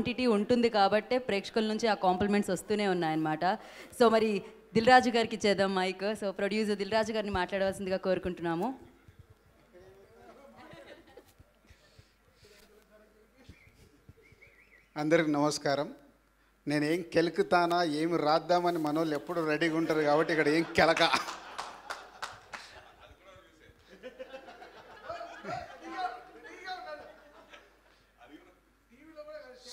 quantity ఉంటుంది కాబట్టే ప్రేక్షకుల నుంచి ఆ కాంప్లిమెంట్స్ వస్తూనే ఉన్నాయన్నమాట సో మరి దిల్రాజు గారికి ఇచ్చేద్దాం మైక్ సో ప్రొడ్యూసర్ దిల్రాజు గారిని మాట్లాడవలసిందిగా కోరుకుంటున్నాము అందరికి నమస్కారం నేనేం కెలుకుతానా ఏమి రాద్దామని మనోళ్ళు ఎప్పుడు రెడీగా ఉంటారు కాబట్టి ఇక్కడ ఏం కెలక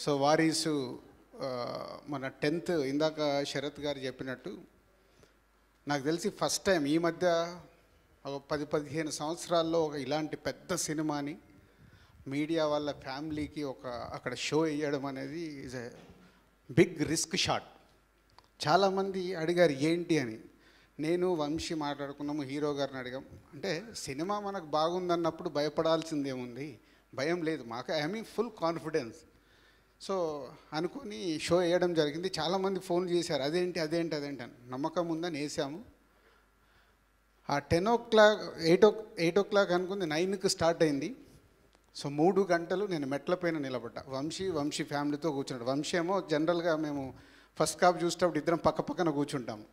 సో వారీసు మన టెన్త్ ఇందాక శరత్ గారు చెప్పినట్టు నాకు తెలిసి ఫస్ట్ టైం ఈ మధ్య ఒక పది పదిహేను సంవత్సరాల్లో ఒక ఇలాంటి పెద్ద సినిమాని మీడియా వాళ్ళ ఫ్యామిలీకి ఒక అక్కడ షో వేయడం అనేది is a big risk shot చాలామంది అడిగారు ఏంటి అని నేను వంశీ మాట్లాడుకున్నాము హీరో గారిని అడిగాం అంటే సినిమా మనకు బాగుందన్నప్పుడు భయపడాల్సిందేముంది భయం లేదు మాకు I mean full confidence so అనుకుని షో వేయడం జరిగింది చాలామంది ఫోన్ చేశారు అదేంటి అదేంటి అదేంటి అని నమ్మకం ఉందని వేసాము ఆ ten o'clock eight o eight o'clock అనుకుంది నైన్కి స్టార్ట్ అయింది సో మూడు గంటలు నేను మెట్ల పైన నిలబడ్డా వంశీ వంశీ ఫ్యామిలీతో కూర్చున్నాడు వంశీ ఏమో జనరల్గా మేము ఫస్ట్ కాప్ చూసేటప్పుడు ఇద్దరం పక్క పక్కన కూర్చుంటాము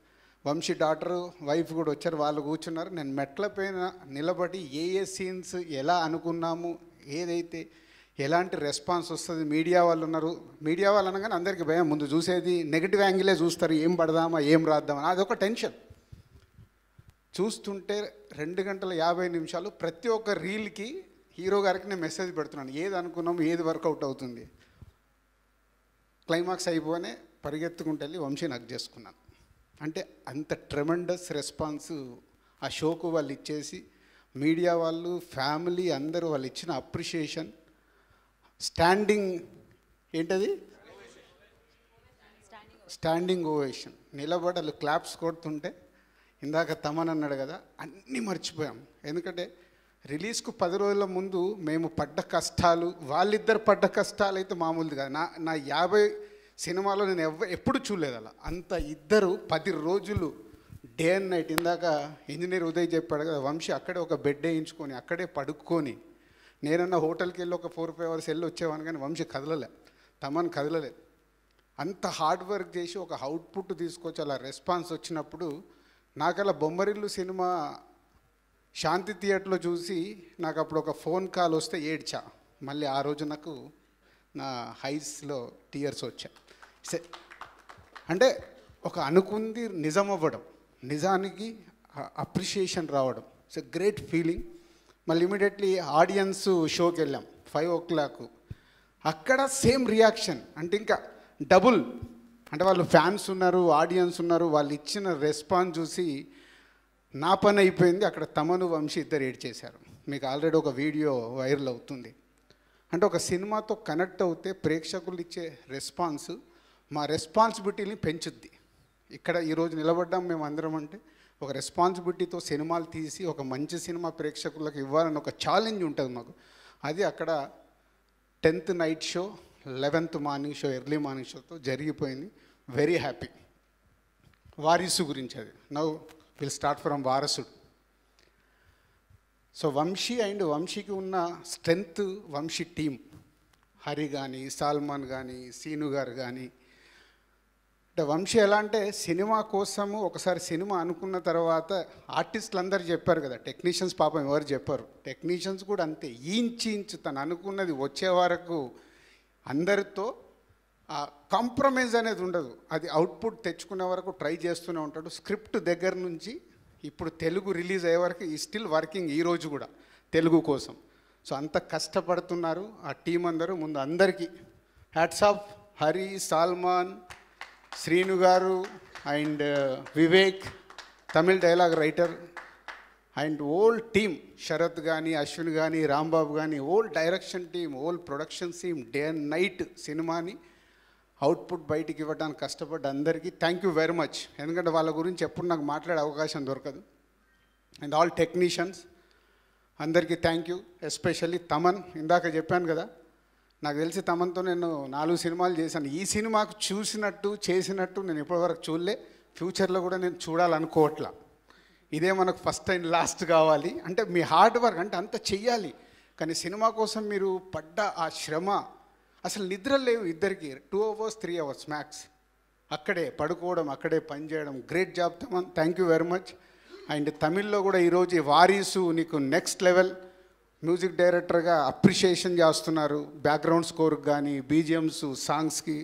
వంశీ డాటరు వైఫ్ కూడా వచ్చారు వాళ్ళు కూర్చున్నారు నేను మెట్ల పైన నిలబడి ఏ ఏ సీన్స్ ఎలా అనుకున్నాము ఏదైతే ఎలాంటి రెస్పాన్స్ వస్తుంది మీడియా వాళ్ళు ఉన్నారు మీడియా వాళ్ళు అనగానే అందరికీ భయం ముందు చూసేది నెగిటివ్ యాంగిలే చూస్తారు ఏం పడదామా ఏం రాద్దామా అదొక టెన్షన్ చూస్తుంటే రెండు గంటల యాభై నిమిషాలు ప్రతి ఒక్క రీల్కి హీరో గారికి నేను మెసేజ్ పెడుతున్నాను ఏది అనుకున్నాము ఏది వర్కౌట్ అవుతుంది క్లైమాక్స్ అయిపోనే పరిగెత్తుకుంటూ వెళ్ళి వంశీ నగ్ చేసుకున్నాను అంటే అంత ట్రెమెండస్ రెస్పాన్స్ ఆ షోకు వాళ్ళు ఇచ్చేసి మీడియా వాళ్ళు ఫ్యామిలీ అందరూ వాళ్ళు ఇచ్చిన అప్రిషియేషన్ స్టాండింగ్ ఏంటది స్టాండింగ్ ఓవేషన్ నిలబడలు క్లాప్స్ కొడుతుంటే ఇందాక తమన్ అన్నాడు కదా అన్నీ మర్చిపోయాం ఎందుకంటే రిలీజ్కు పది రోజుల ముందు మేము పడ్డ కష్టాలు వాళ్ళిద్దరు పడ్డ కష్టాలు అయితే మామూలుది కాదు నా నా యాభై సినిమాలో నేను ఎవ ఎప్పుడు చూడలేదు అలా అంత ఇద్దరు పది రోజులు డే అండ్ నైట్ ఇందాక ఇంజనీర్ ఉదయ్ చెప్పాడు కదా వంశీ అక్కడే ఒక బెడ్ వేయించుకొని అక్కడే పడుక్కొని నేనన్న హోటల్కి వెళ్ళి ఒక ఫోర్ ఫైవ్ అవర్స్ వెళ్ళి వచ్చేవాను కానీ వంశీ కదలలే తమన్ కదలలే అంత హార్డ్ వర్క్ చేసి ఒక అవుట్పుట్ తీసుకొచ్చి అలా రెస్పాన్స్ వచ్చినప్పుడు నాకు అలా బొమ్మరిల్లు సినిమా శాంతి థియేటర్లో చూసి నాకు అప్పుడు ఒక ఫోన్ కాల్ వస్తే ఏడ్చా మళ్ళీ ఆ రోజు నాకు నా హైస్లో టీయర్స్ వచ్చా అంటే ఒక అనుకుంది నిజం అవ్వడం నిజానికి అప్రిషియేషన్ రావడం ఇట్స్ గ్రేట్ ఫీలింగ్ మళ్ళీ ఇమీడియట్లీ ఆడియన్స్ షోకి వెళ్ళాం ఫైవ్ ఓ క్లాక్ అక్కడ సేమ్ రియాక్షన్ అంటే ఇంకా డబుల్ అంటే వాళ్ళు ఫ్యాన్స్ ఉన్నారు ఆడియన్స్ ఉన్నారు వాళ్ళు ఇచ్చిన రెస్పాన్స్ చూసి నా పని అయిపోయింది అక్కడ తమను వంశీ ఇద్దరు ఏడ్చేశారు మీకు ఆల్రెడీ ఒక వీడియో వైరల్ అవుతుంది అంటే ఒక సినిమాతో కనెక్ట్ అవుతే ప్రేక్షకులు ఇచ్చే రెస్పాన్స్ మా రెస్పాన్సిబిలిటీని పెంచుద్ది ఇక్కడ ఈరోజు నిలబడ్డాం మేము అందరం అంటే ఒక రెస్పాన్సిబిలిటీతో సినిమాలు తీసి ఒక మంచి సినిమా ప్రేక్షకులకు ఇవ్వాలని ఒక ఛాలెంజ్ ఉంటుంది మాకు అది అక్కడ tenth night show eleventh morning show early morning షోతో జరిగిపోయింది వెరీ హ్యాపీ వారిసు గురించి అది now will start from Varasudu so Vamshi and వంశీకి ఉన్న స్ట్రెంగ్త్ వంశీ టీం హరి కానీ సాల్మాన్ కానీ సీను గారు కానీ అంటే వంశీ ఎలా అంటే సినిమా కోసము ఒకసారి సినిమా అనుకున్న తర్వాత ఆర్టిస్టులు అందరు చెప్పారు కదా టెక్నీషియన్స్ పాపం ఎవరు చెప్పారు టెక్నీషియన్స్ కూడా అంతే ఇంచి ఇంచు తను అనుకున్నది వచ్చే వరకు అందరితో కాంప్రమైజ్ అనేది ఉండదు అది అవుట్పుట్ తెచ్చుకునే వరకు ట్రై చేస్తూనే ఉంటాడు స్క్రిప్ట్ దగ్గర నుంచి ఇప్పుడు తెలుగు రిలీజ్ అయ్యే వరకు ఈ స్టిల్ వర్కింగ్ ఈరోజు కూడా తెలుగు కోసం సో అంత కష్టపడుతున్నారు ఆ టీం అందరూ ముందు అందరికీ hats off Hari Salman Srinu garu and Vivek Tamil dialogue writer and all team Sarath కానీ అశ్విన్ కానీ రాంబాబు కానీ all direction team all production seem day and night సినిమాని అవుట్పుట్ బయటికి ఇవ్వడానికి కష్టపడ్డ అందరికీ థ్యాంక్ యూ వెరీ మచ్ ఎందుకంటే వాళ్ళ గురించి ఎప్పుడు నాకు మాట్లాడే అవకాశం దొరకదు అండ్ ఆల్ టెక్నీషియన్స్ అందరికీ థ్యాంక్ యూ ఎస్పెషల్లీ తమన్ ఇందాక చెప్పాను కదా నాకు తెలిసి తమంతో నేను నాలుగు సినిమాలు చేశాను ఈ సినిమాకు చూసినట్టు చేసినట్టు నేను ఇప్పటివరకు చూడలే ఫ్యూచర్లో కూడా నేను చూడాలనుకోవట్లా ఇదే మనకు ఫస్ట్ అండ్ లాస్ట్ కావాలి అంటే మీ హార్డ్ వర్క్ అంటే అంత చెయ్యాలి కానీ సినిమా కోసం మీరు పడ్డ ఆ శ్రమ అసలు నిద్ర లేవు ఇద్దరికి two hours three hours max అక్కడే పడుకోవడం అక్కడే పనిచేయడం great job Thaman thank you very much and తమిళ్లో కూడా ఈరోజు వారీసు నీకు నెక్స్ట్ లెవెల్ మ్యూజిక్ డైరెక్టర్గా అప్రిషియేషన్ చేస్తున్నారు బ్యాక్గ్రౌండ్ స్కోర్ కానీ బీజిఎమ్స్ సాంగ్స్కి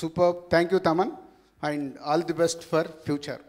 super thank you Thaman and all the best for future